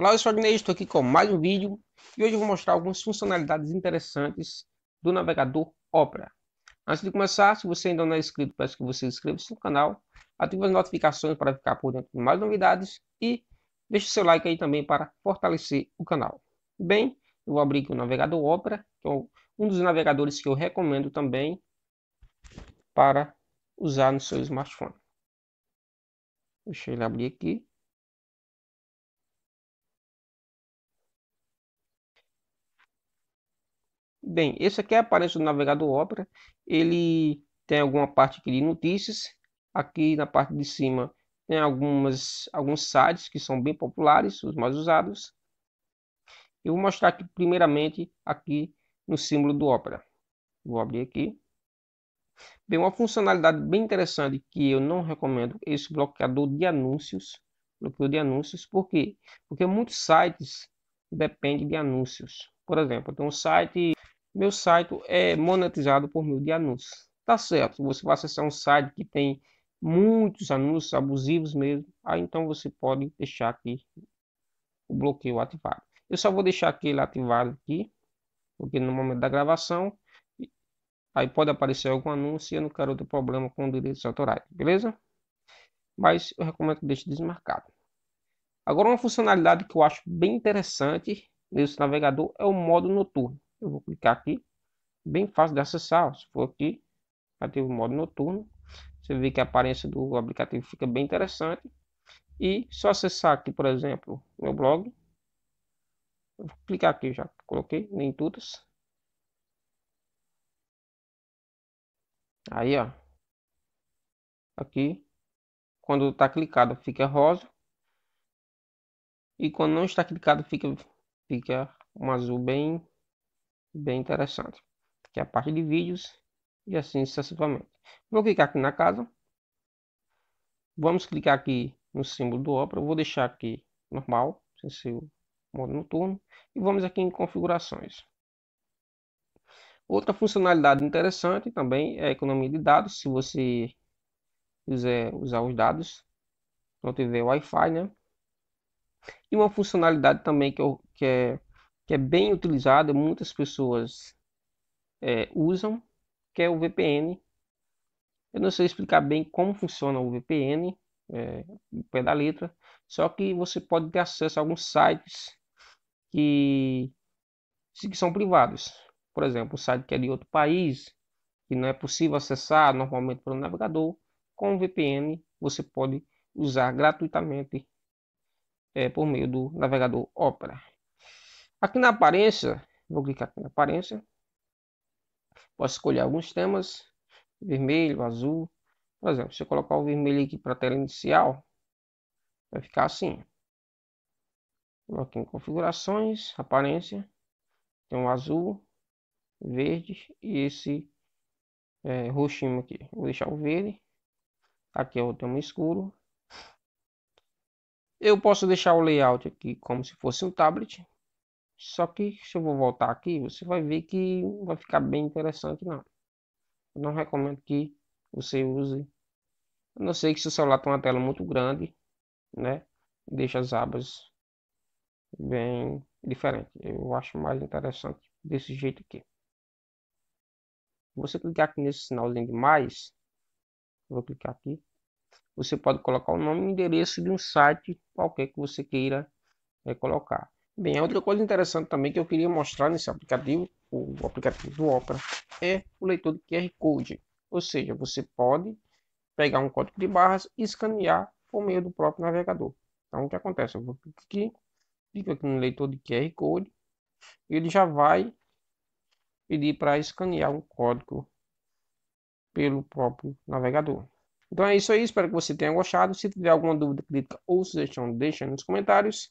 Olá, eu sou o Agnei, estou aqui com mais um vídeo e hoje eu vou mostrar algumas funcionalidades interessantes do navegador Opera. Antes de começar, se você ainda não é inscrito, peço que você inscreva-se no canal, ative as notificações para ficar por dentro de mais novidades e deixe seu like aí também para fortalecer o canal. Bem, eu vou abrir aqui o navegador Opera, que é um dos navegadores que eu recomendo também para usar no seu smartphone. Deixa ele abrir aqui. Bem, esse aqui é a aparência do navegador Opera. Ele tem alguma parte aqui de notícias. Aqui na parte de cima tem algumas, alguns sites que são bem populares, os mais usados. Eu vou mostrar aqui primeiramente aqui no símbolo do Opera. Vou abrir aqui. Bem, uma funcionalidade bem interessante que eu não recomendo esse bloqueador de anúncios. Bloqueio de anúncios, por quê? Porque muitos sites dependem de anúncios. Por exemplo, tem um site meu site é monetizado por meio de anúncios. Tá certo, você vai acessar um site que tem muitos anúncios abusivos mesmo, aí então você pode deixar aqui o bloqueio ativado. Eu só vou deixar aquele ativado aqui, porque no momento da gravação, aí pode aparecer algum anúncio e eu não quero ter problema com direitos autorais, beleza? Mas eu recomendo que deixe desmarcado. Agora uma funcionalidade que eu acho bem interessante nesse navegador é o modo noturno eu vou clicar aqui, bem fácil de acessar, se for aqui, ativo modo noturno, você vê que a aparência do aplicativo fica bem interessante, e só acessar aqui, por exemplo, meu blog, vou clicar aqui já, coloquei, nem todas, aí ó, aqui, quando está clicado fica rosa, e quando não está clicado fica, fica um azul bem bem interessante, que é a parte de vídeos e assim sucessivamente. Vou clicar aqui na casa, vamos clicar aqui no símbolo do Opera, vou deixar aqui normal, sem ser o modo noturno, e vamos aqui em configurações. Outra funcionalidade interessante também é a economia de dados, se você quiser usar os dados, não tiver Wi-Fi, né? E uma funcionalidade também que, eu, que é que é bem utilizado, muitas pessoas é, usam, que é o VPN. Eu não sei explicar bem como funciona o VPN, é, o pé da letra, só que você pode ter acesso a alguns sites que, que são privados. Por exemplo, um site que é de outro país, que não é possível acessar normalmente pelo navegador, com o VPN você pode usar gratuitamente é, por meio do navegador Opera. Aqui na aparência, vou clicar aqui na aparência. Posso escolher alguns temas, vermelho, azul. Por exemplo, se eu colocar o vermelho aqui para a tela inicial, vai ficar assim. Aqui em configurações, aparência, tem um azul, verde e esse é, roxinho aqui. Vou deixar o verde. Aqui é o tema escuro. Eu posso deixar o layout aqui como se fosse um tablet. Só que se eu vou voltar aqui, você vai ver que vai ficar bem interessante não. Eu não recomendo que você use. A não sei que se celular tem uma tela muito grande, né? Deixa as abas bem diferente. Eu acho mais interessante desse jeito aqui. Você clicar aqui nesse sinalzinho de mais, vou clicar aqui. Você pode colocar o nome e endereço de um site qualquer que você queira é, colocar. Bem, a outra coisa interessante também que eu queria mostrar nesse aplicativo, o aplicativo do Opera, é o leitor de QR Code. Ou seja, você pode pegar um código de barras e escanear por meio do próprio navegador. Então, o que acontece? Eu vou clicar aqui, clico aqui no leitor de QR Code, e ele já vai pedir para escanear um código pelo próprio navegador. Então é isso aí, espero que você tenha gostado. Se tiver alguma dúvida, crítica ou sugestão, deixa nos comentários